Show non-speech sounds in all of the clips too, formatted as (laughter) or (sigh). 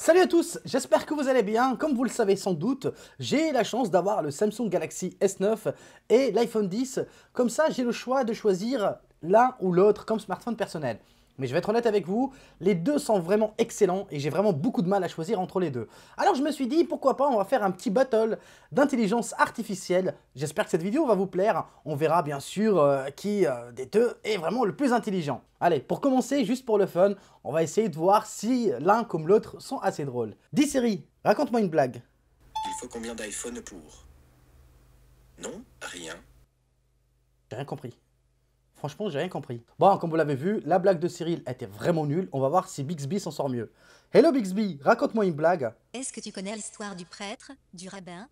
Salut à tous, j'espère que vous allez bien. Comme vous le savez sans doute, j'ai la chance d'avoir le Samsung Galaxy S9 et l'iPhone 10. Comme ça, j'ai le choix de choisir l'un ou l'autre comme smartphone personnel. Mais je vais être honnête avec vous, les deux sont vraiment excellents et j'ai vraiment beaucoup de mal à choisir entre les deux. Alors je me suis dit, pourquoi pas, on va faire un petit battle d'intelligence artificielle. J'espère que cette vidéo va vous plaire. On verra bien sûr euh, qui euh, des deux est vraiment le plus intelligent. Allez, pour commencer, juste pour le fun, on va essayer de voir si l'un comme l'autre sont assez drôles. Dis série, raconte-moi une blague. Il faut combien d'iPhone pour Non, rien. J'ai rien compris. Franchement, j'ai rien compris. Bon, comme vous l'avez vu, la blague de Cyril était vraiment nulle. On va voir si Bixby s'en sort mieux. Hello Bixby, raconte-moi une blague. Est-ce que tu connais l'histoire du prêtre, du rabbin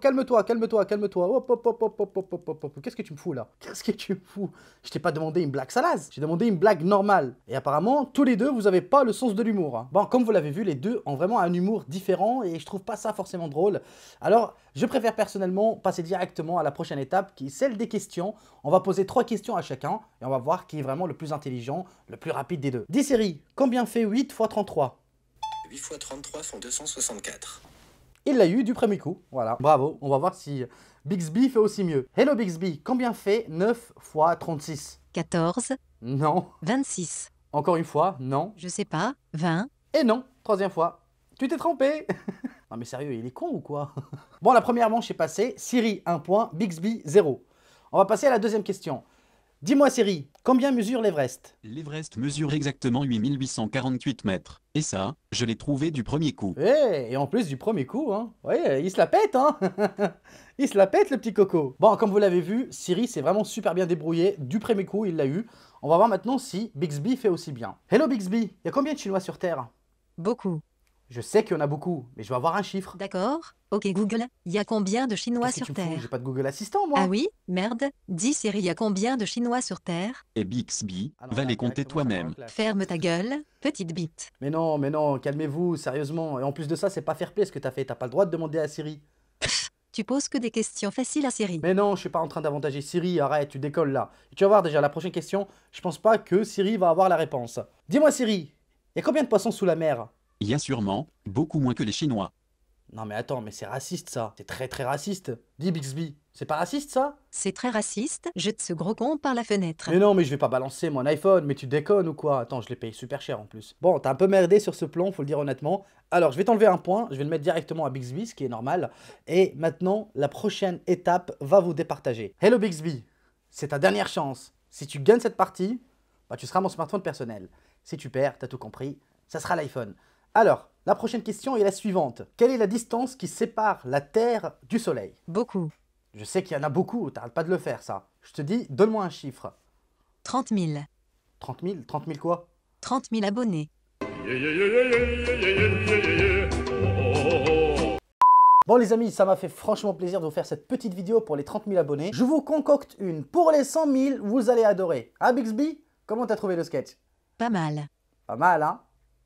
calme-toi, calme-toi, calme-toi. Qu'est-ce que tu me fous là Qu'est-ce que tu me fous Je t'ai pas demandé une blague salace, j'ai demandé une blague normale. Et apparemment, tous les deux, vous avez pas le sens de l'humour. Bon, comme vous l'avez vu, les deux ont vraiment un humour différent et je trouve pas ça forcément drôle. Alors, je préfère personnellement passer directement à la prochaine étape qui est celle des questions. On va poser trois questions à chacun et on va voir qui est vraiment le plus intelligent, le plus rapide des deux. 10 séries, combien fait 8 x 33 8 x 33 font 264 il l'a eu du premier coup. Voilà, bravo, on va voir si Bixby fait aussi mieux. Hello Bixby, combien fait 9 x 36 14. Non. 26. Encore une fois, non. Je sais pas, 20. Et non, troisième fois. Tu t'es trompé (laughs) Non mais sérieux, il est con ou quoi (laughs) Bon, la première manche est passée. Siri, 1 point. Bixby, 0. On va passer à la deuxième question. Dis-moi Siri, combien mesure l'Everest L'Everest mesure exactement 8848 mètres. Et ça, je l'ai trouvé du premier coup. Eh, et en plus du premier coup, hein. Ouais, il se la pète, hein (laughs) Il se la pète le petit coco. Bon, comme vous l'avez vu, Siri s'est vraiment super bien débrouillé. Du premier coup, il l'a eu. On va voir maintenant si Bixby fait aussi bien. Hello Bixby, il y a combien de Chinois sur Terre Beaucoup. Je sais qu'il y en a beaucoup, mais je vais avoir un chiffre. D'accord. Ok Google, il y a combien de Chinois sur Terre J'ai pas de Google Assistant, moi. Ah oui Merde. Dis Siri, il y a combien de Chinois sur Terre Et eh, Bixby, va les compter toi-même. Ferme ta gueule, petite bite. Mais non, mais non, calmez-vous, sérieusement. Et en plus de ça, c'est pas fair play ce que t'as fait. T'as pas le droit de demander à Siri. (laughs) Tu poses que des questions faciles à Siri. Mais non, je suis pas en train d'avantager Siri. Arrête, tu décolles là. tu vas voir déjà la prochaine question. Je pense pas que Siri va avoir la réponse. Dis-moi, Siri, il y a combien de poissons sous la mer il y a sûrement beaucoup moins que les Chinois. Non mais attends, mais c'est raciste ça. C'est très très raciste. Dis Bixby, c'est pas raciste ça C'est très raciste, jette ce gros con par la fenêtre. Mais non, mais je vais pas balancer mon iPhone, mais tu déconnes ou quoi Attends, je l'ai payé super cher en plus. Bon, t'as un peu merdé sur ce plan, faut le dire honnêtement. Alors, je vais t'enlever un point, je vais le mettre directement à Bixby, ce qui est normal. Et maintenant, la prochaine étape va vous départager. Hello Bixby, c'est ta dernière chance. Si tu gagnes cette partie, bah, tu seras mon smartphone personnel. Si tu perds, t'as tout compris, ça sera l'iPhone. Alors, la prochaine question est la suivante. Quelle est la distance qui sépare la Terre du Soleil Beaucoup. Je sais qu'il y en a beaucoup, t'arrêtes pas de le faire ça. Je te dis, donne-moi un chiffre. 30 000. 30 000 30 000 quoi 30 000 abonnés. Bon les amis, ça m'a fait franchement plaisir de vous faire cette petite vidéo pour les 30 000 abonnés. Je vous concocte une pour les 100 000, vous allez adorer. Hein Bixby Comment t'as trouvé le sketch Pas mal. Pas mal hein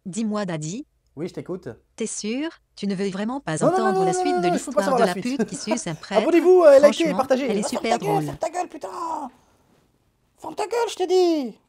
Dis-moi Daddy, oui, je t'écoute. T'es sûr Tu ne veux vraiment pas entendre la suite de l'histoire de la, pute qui suce un (laughs) prêtre Abonnez-vous, euh, likez et partagez. Elle est super ta gueule, Ferme ta gueule, putain Ferme ta gueule, je te dis